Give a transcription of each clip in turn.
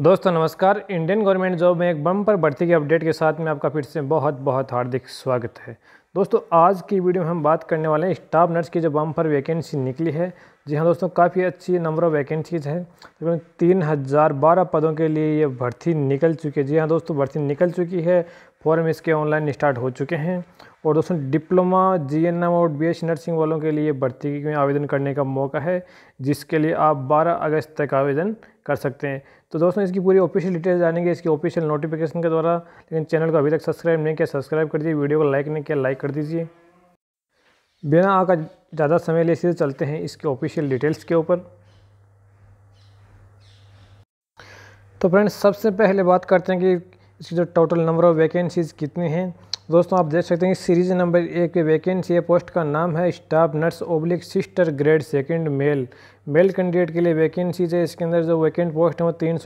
दोस्तों नमस्कार Indian government job में एक बम पर बढ़ती की अपडेट के साथ में आपका फिर से बहुत बहुत हार्दिक स्वागत है दोस्तों आज की वीडियो में हम बात करने वाले हैं स्टाफ नर्स की जो बम पर वैकेंसी निकली है जी हाँ दोस्तों काफ़ी अच्छी नंबर ऑफ वैकेंसीज है तकरीबन तीन हज़ार बारह पदों के लिए ये भर्ती निकल चुकी है जी हाँ दोस्तों भर्ती निकल चुकी है फॉर्म इसके ऑनलाइन स्टार्ट हो चुके हैं और दोस्तों डिप्लोमा जीएनएम और बीएससी नर्सिंग वालों के लिए भर्ती में आवेदन करने का मौका है जिसके लिए आप 12 अगस्त तक आवेदन कर सकते हैं तो दोस्तों इसकी पूरी ऑफिशियल डिटेल्स जानेंगे इसकी ऑफिशियल नोटिफिकेशन के द्वारा लेकिन चैनल को अभी तक सब्सक्राइब नहीं किया सब्सक्राइब कर दीजिए वीडियो को लाइक नहीं किया लाइक कर दीजिए बिना आका ज़्यादा समय ले सीधे चलते हैं इसके ऑफिशियल डिटेल्स के ऊपर तो फ्रेंड्स सबसे पहले बात करते हैं कि इसकी जो टोटल नंबर ऑफ़ वैकेंसीज़ कितनी हैं दोस्तों आप देख सकते हैं सीरीज़ नंबर एक पे वैकेंसी है पोस्ट का नाम है staff nurse oblique sister grade second male male candidate के लिए वैकेंसीज है इसके अंदर जो वैकेंट पोस्ट है वो तीन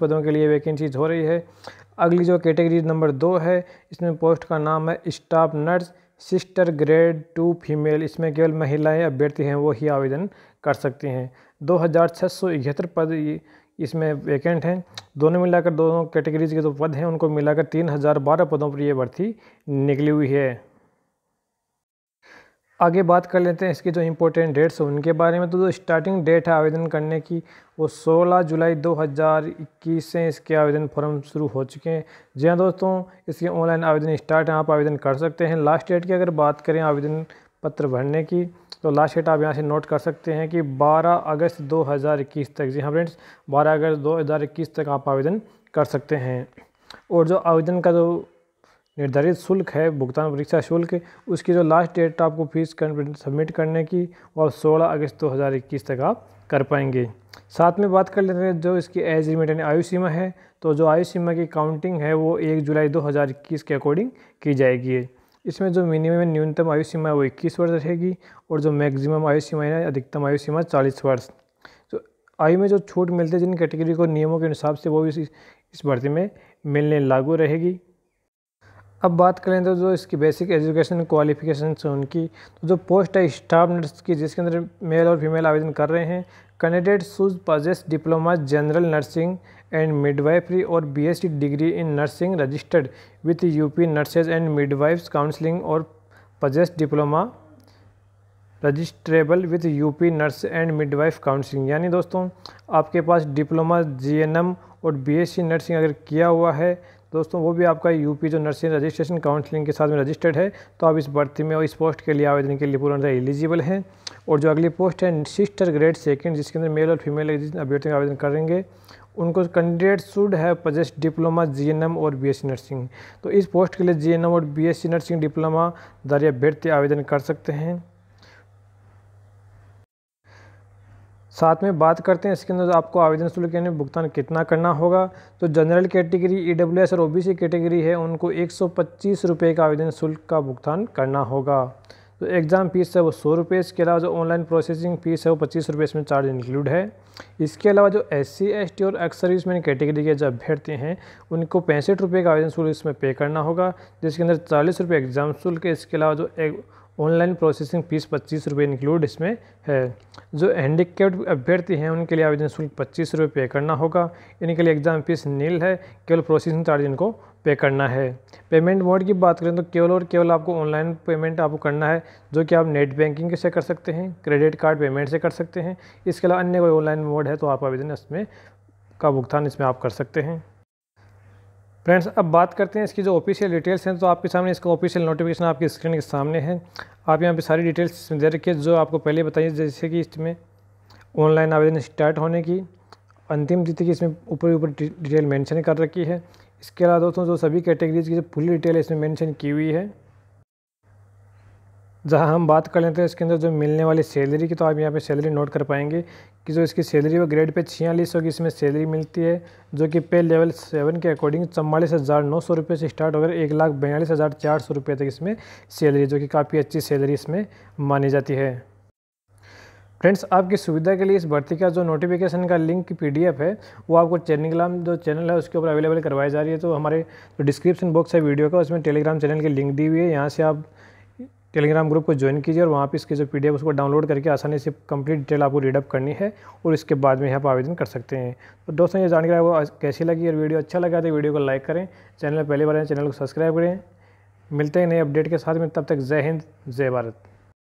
पदों के लिए वैकेंसीज हो रही है अगली जो कैटेगरी नंबर दो है इसमें पोस्ट का नाम है staff nurse sister grade two female इसमें केवल महिलाएं अभ्यर्थी हैं वो ही आवेदन कर सकती हैं दो हज़ार छः सौ इकहत्तर पद इसमें वैकेंट हैं दोनों मिलाकर दोनों कैटेगरीज के जो पद हैं उनको मिलाकर तीन हज़ार बारह पदों पर यह भर्ती निकली हुई है आगे बात कर लेते हैं इसके जो इम्पोर्टेंट डेट्स हैं उनके बारे में तो जो स्टार्टिंग डेट है आवेदन करने की वो 16 जुलाई 2021 से इसके आवेदन फॉर्म शुरू हो चुके हैं जी हाँ दोस्तों इसके ऑनलाइन आवेदन स्टार्ट हैं आप आवेदन कर सकते हैं लास्ट डेट की अगर बात करें आवेदन पत्र भरने की तो लास्ट डेट आप यहाँ से नोट कर सकते हैं कि 12 अगस्त 2021 तक जी हाँ फ्रेंड्स 12 अगस्त 2021 तक आप आवेदन कर सकते हैं और जो आवेदन का जो निर्धारित शुल्क है भुगतान परीक्षा शुल्क उसकी जो लास्ट डेट आपको फीस सबमिट करने की वो सोलह अगस्त दो तक आप कर पाएंगे साथ में बात कर लेते हैं जो इसकी एज लिमिट यानी आयु सीमा है तो जो आयु सीमा की काउंटिंग है वो एक जुलाई 2021 के अकॉर्डिंग की जाएगी इसमें जो मिनिमम न्यूनतम आयु सीमा है वो इक्कीस वर्ष रहेगी और जो मैक्सिमम आयु सीमा है अधिकतम आयु सीमा चालीस वर्ष तो आयु में जो छूट मिलती है जिन कैटेगरी को नियमों के हिसाब से वो भी इस भर्ती में मिलने लागू रहेगी अब बात करें तो जो इसकी बेसिक एजुकेशन क्वालिफिकेशन है उनकी तो जो पोस्ट है स्टाफ नर्स की जिसके अंदर मेल और फीमेल आवेदन कर रहे हैं candidate should possessed diploma general nursing B S C degree in nursing registered with U P nurses and midwife counselling और possess diploma registrable with UP nurse and midwife counselling यानी दोस्तों आपके पास डिप्लोमा जीएनएम और BSc nursing अगर किया हुआ है दोस्तों वो भी आपका यूपी जो नर्सिंग रजिस्ट्रेशन काउंसलिंग के साथ में रजिस्टर्ड है तो आप इस भर्ती में और इस पोस्ट के लिए आवेदन के लिए पूर्ण एलिजिबल हैं और जो अगली पोस्ट है सिस्टर ग्रेड सेकेंड जिसके अंदर मेल और फीमेल अभ्यर्थी आवेदन करेंगे उनको candidate should have possessed diploma GNM और बीएससी नर्सिंग तो इस पोस्ट के लिए जीएनएम और बीएससी नर्सिंग डिप्लोमा द्वारा अभ्यर्थी आवेदन कर सकते हैं साथ में बात करते हैं इसके अंदर आपको आवेदन शुल्क यानी भुगतान कितना करना होगा तो जनरल कैटेगरी ई और ओ कैटेगरी है उनको एक सौ का आवेदन शुल्क का भुगतान करना होगा जो एग्ज़ाम फ़ीस है वो सौ रुपये इसके अलावा जो ऑनलाइन प्रोसेसिंग फ़ीस है वो पच्चीस रुपये इसमें चार्ज इंक्लूड है इसके अलावा जो एस सी एस टी और एक्स सर्विसमैन कैटेगरी के जो अभ्यर्थी हैं उनको पैंसठ रुपये का आवेदन शुल्क इसमें पे करना होगा जिसके अंदर चालीस रुपये एग्ज़ाम शुल्क है इसके अलावा जो ऑनलाइन प्रोसेसिंग फीस पच्चीस रुपये इंक्लूड इसमें है जो हैंडीकेप्ड अभ्यर्थी हैं उनके लिए आवेदन शुल्क पच्चीस रुपये पे करना होगा इनके लिए एग्ज़ाम फीस नील है केवल प्रोसेसिंग चार्ज इनको पे करना है पेमेंट मोड की बात करें तो केवल और केवल आपको ऑनलाइन पेमेंट आपको करना है जो कि आप नेट बैंकिंग से कर सकते हैं क्रेडिट कार्ड पेमेंट से कर सकते हैं इसके अलावा अन्य कोई ऑनलाइन मोड है तो आप आवेदन इसमें का भुगतान इसमें आप कर सकते हैं फ्रेंड्स अब बात करते हैं इसकी जो ऑफिशियल डिटेल्स हैं तो आपके सामने इसका ऑफिशियल नोटिफिकेशन आपकी स्क्रीन के सामने है आप यहाँ पर सारी डिटेल्स इसमें दे रखिए जो आपको पहले बताइए जैसे कि इसमें ऑनलाइन आवेदन स्टार्ट होने की अंतिम तिथि की इसमें ऊपर ऊपर डिटेल मेंशन कर रखी है इसके अलावा दोस्तों जो सभी कैटेगरीज की जो फुल डिटेल इसमें मेंशन की हुई है जहाँ हम बात कर लेते हैं इसके अंदर जो मिलने वाली सैलरी की तो आप यहाँ पे सैलरी नोट कर पाएंगे कि जो इसकी सैलरी वो ग्रेड पे छियालीस सौ की इसमें सैलरी मिलती है जो कि पे लेवल सेवन के अकॉर्डिंग चवालीस हज़ार नौ सौ रुपये से स्टार्ट होकर एक लाख बयालीस हज़ार चार सौ रुपये तक इसमें सैलरी जो कि काफ़ी अच्छी सैलरी इसमें मानी जाती है फ्रेंड्स आपकी सुविधा के लिए इस भर्ती का जो नोटिफिकेशन का लिंक पीडीएफ है वो आपको टेलीग्राम जो चैनल है उसके ऊपर अवेलेबल करवाई जा रही है तो हमारे जो डिस्क्रिप्शन बॉक्स है वीडियो का उसमें टेलीग्राम चैनल की लिंक दी हुई है यहाँ से आप टेलीग्राम ग्रुप को ज्वाइन कीजिए और वहाँ पर इसके जो पी उसको डाउनलोड करके आसानी से कंप्लीट डिटेल आपको रीडअप करनी है और इसके बाद में यहाँ पर आवेदन कर सकते हैं तो दोस्तों ये जानकारी आपको कैसी लगी और वीडियो अच्छा लगा तो वीडियो को लाइक करें चैनल पहली बार तो चैनल को सब्सक्राइब करें मिलते हैं नए अपडेट के साथ में तब तक जय हिंद जय भारत